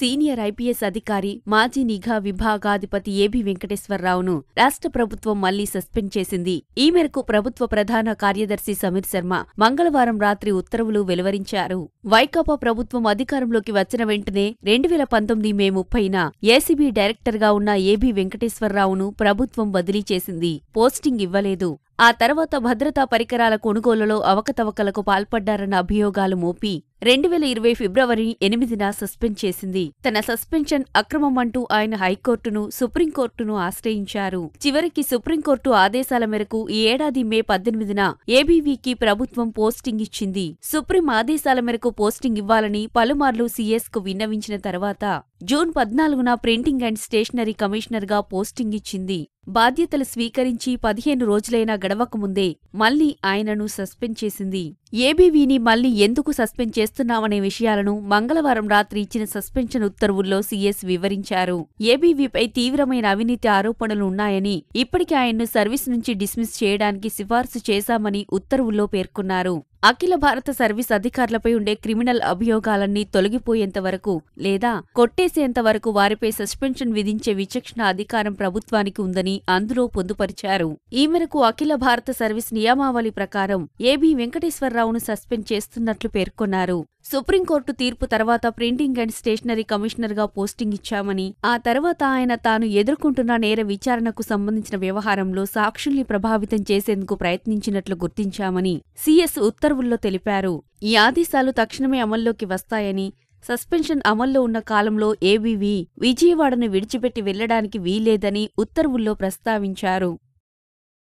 senior IPS అధికారి మాజీ నిఘా విభాగాధిపతి ఏబి వెంకటేశ్వరరావును రాష్ట్ర ప్రభుత్వం మళ్లీ సస్పెండ్ చేసింది ఈ మేరకు ప్రభుత్వ ప్రధాన కార్యదర్శి సమీర్ శర్మ మంగళవారం రాత్రి ఉత్తర్వులు వెలువరించారు వైకాపా ప్రభుత్వం అధికారంలోకి వచ్చిన వెంటనే రెండు వేల పంతొమ్మిది మే ముప్పైన ఏసీబీ డైరెక్టర్గా ఉన్న ఏబి వెంకటేశ్వరరావును ప్రభుత్వం బదిలీ చేసింది పోస్టింగ్ ఇవ్వలేదు ఆ తర్వాత భద్రతా పరికరాల కొనుగోలులో అవకతవకలకు పాల్పడ్డారన్న అభియోగాలు మోపి రెండు వేల ఇరవై ఫిబ్రవరి ఎనిమిదిన సస్పెండ్ చేసింది తన సస్పెన్షన్ అక్రమం అంటూ ఆయన హైకోర్టును సుప్రీంకోర్టును ఆశ్రయించారు చివరికి సుప్రీంకోర్టు ఆదేశాల మేరకు ఈ ఏడాది మే పద్దెనిమిదిన ఏబీవీకి ప్రభుత్వం పోస్టింగ్ ఇచ్చింది సుప్రీం ఆదేశాల మేరకు పోస్టింగ్ ఇవ్వాలని పలుమార్లు సీఎస్కు విన్నవించిన తర్వాత జూన్ పద్నాలుగున ప్రింటింగ్ అండ్ స్టేషనరీ కమిషనర్గా పోస్టింగ్ ఇచ్చింది బాధ్యతలు స్వీకరించి పదిహేను రోజులైనా గడవకముందే మళ్లీ ఆయనను సస్పెండ్ చేసింది ఏబీవీని మళ్లీ ఎందుకు సస్పెండ్ చేస్తున్నామనే విషయాలను మంగళవారం రాత్రి ఇచ్చిన సస్పెన్షన్ ఉత్తర్వుల్లో సీఎస్ వివరించారు ఏబీవీపై తీవ్రమైన అవినీతి ఆరోపణలు ఉన్నాయని ఇప్పటికే ఆయన్ను సర్వీస్ నుంచి డిస్మిస్ చేయడానికి సిఫార్సు చేశామని ఉత్తర్వుల్లో పేర్కొన్నారు అఖిల భారత సర్వీస్ అధికారులపై ఉండే క్రిమినల్ అభియోగాలన్నీ తొలగిపోయేంత వరకు లేదా కొట్టేసేంత వరకు వారిపై సస్పెన్షన్ విధించే విచక్షణ అధికారం ప్రభుత్వానికి ఉందని అందులో పొందుపరిచారు ఈ మేరకు అఖిల భారత సర్వీస్ నియమావళి ప్రకారం ఏబి వెంకటేశ్వరరావును సస్పెండ్ చేస్తున్నట్లు పేర్కొన్నారు సుప్రీంకోర్టు తీర్పు తర్వాత ప్రింటింగ్ అండ్ స్టేషనరీ కమిషనర్గా పోస్టింగ్ ఇచ్చామని ఆ తర్వాత ఆయన తాను ఎదుర్కొంటున్న నేర విచారణకు సంబంధించిన వ్యవహారంలో సాక్షుల్ని ప్రభావితం చేసేందుకు ప్రయత్నించినట్లు గుర్తించామని సీఎస్ ఉత్తర్వుల్లో తెలిపారు ఈ ఆదేశాలు తక్షణమే అమల్లోకి వస్తాయని సస్పెన్షన్ అమల్లో ఉన్న కాలంలో ఏబీవీ విజయవాడను విడిచిపెట్టి వెళ్లడానికి వీలేదని ఉత్తర్వుల్లో ప్రస్తావించారు